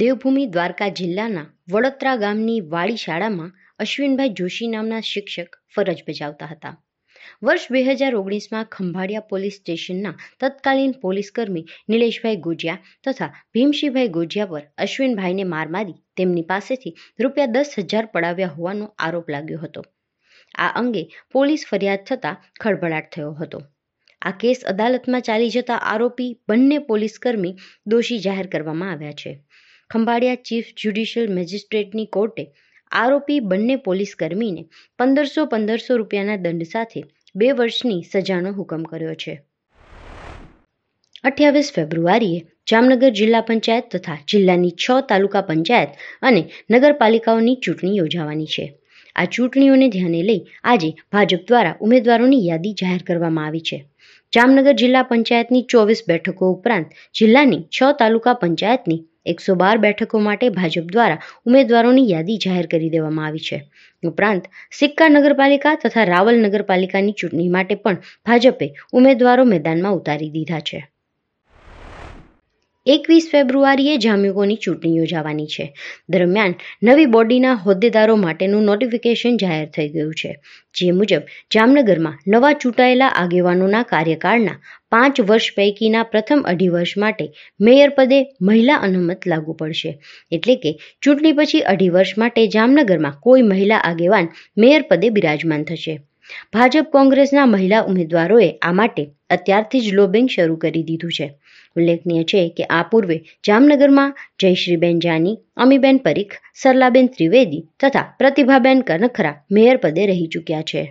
દેવભૂમિ દ્વારકા જિલ્લાના વડોદરા ગામની વાડી શાળામાં અશ્વિનભાઈ જોશી નામના શિક્ષક ફરજ બજાવતા હતા વર્ષ બે હજાર ઓગણીસમાં ખંભાળિયા પોલીસ સ્ટેશનના તત્કાલીન પોલીસકર્મી નિલેશભાઈ ગોજિયા તથા ભીમશીભાઈ ગોજિયા પર અશ્વિનભાઈને માર મારી તેમની પાસેથી રૂપિયા દસ હજાર પડાવ્યા હોવાનો આરોપ લાગ્યો હતો આ અંગે પોલીસ ફરિયાદ થતાં ખળભળાટ થયો હતો આ કેસ અદાલતમાં ચાલી જતા આરોપી બંને પોલીસકર્મી દોષી જાહેર કરવામાં આવ્યા છે ખંભાળિયા ચીફ જ્યુડિશિયલ મેજિસ્ટ્રેટની કોર્ટે આરોપી બંને પોલીસ કર્મીને પંદરસો પંદરસો રૂપિયાના દંડ સાથે બે વર્ષની સજાનો હુકમ કર્યો છે અઠ્યાવીસ ફેબ્રુઆરીએ જામનગર જિલ્લા પંચાયત તથા જિલ્લાની છ તાલુકા પંચાયત અને નગરપાલિકાઓની ચૂંટણી યોજાવાની છે આ ચૂંટણીઓને ધ્યાને લઈ આજે ભાજપ દ્વારા ઉમેદવારોની યાદી જાહેર કરવામાં આવી છે જામનગર જિલ્લા પંચાયતની ચોવીસ બેઠકો ઉપરાંત જિલ્લાની છ તાલુકા પંચાયતની એકસો બાર બેઠકો માટે ભાજપ દ્વારા ઉમેદવારોની યાદી જાહેર કરી દેવામાં આવી છે ઉપરાંત સિક્કા નગરપાલિકા તથા રાવલ નગરપાલિકાની ચૂંટણી માટે પણ ભાજપે ઉમેદવારો મેદાનમાં ઉતારી દીધા છે એકવીસ ફેબ્રુઆરીએ જામ્યુકોની ચૂંટણી યોજાવાની છે દરમિયાન નવી બોડીના હોદ્દેદારો માટેનું નોટિફિકેશન જાહેર થઈ ગયું છે જે મુજબ જામનગરમાં નવા ચૂંટાયેલા આગેવાનોના કાર્યકાળના પાંચ વર્ષ પૈકીના પ્રથમ અઢી વર્ષ માટે મેયર પદે મહિલા અનુમત લાગુ પડશે એટલે કે ચૂંટણી પછી અઢી વર્ષ માટે જામનગરમાં કોઈ મહિલા આગેવાન મેયર પદે બિરાજમાન થશે ભાજપ કોંગ્રેસના મહિલા ઉમેદવારોએ આ માટે અત્યારથી જ લોબિંગ શરૂ કરી દીધું છે ઉલ્લેખનીય છે કે આ પૂર્વે જામનગરમાં જયશ્રીબેન જાની અમીબેન પરીખ સરલાબેન ત્રિવેદી તથા પ્રતિભાબેન કનખરા મેયર પદે રહી ચૂક્યા છે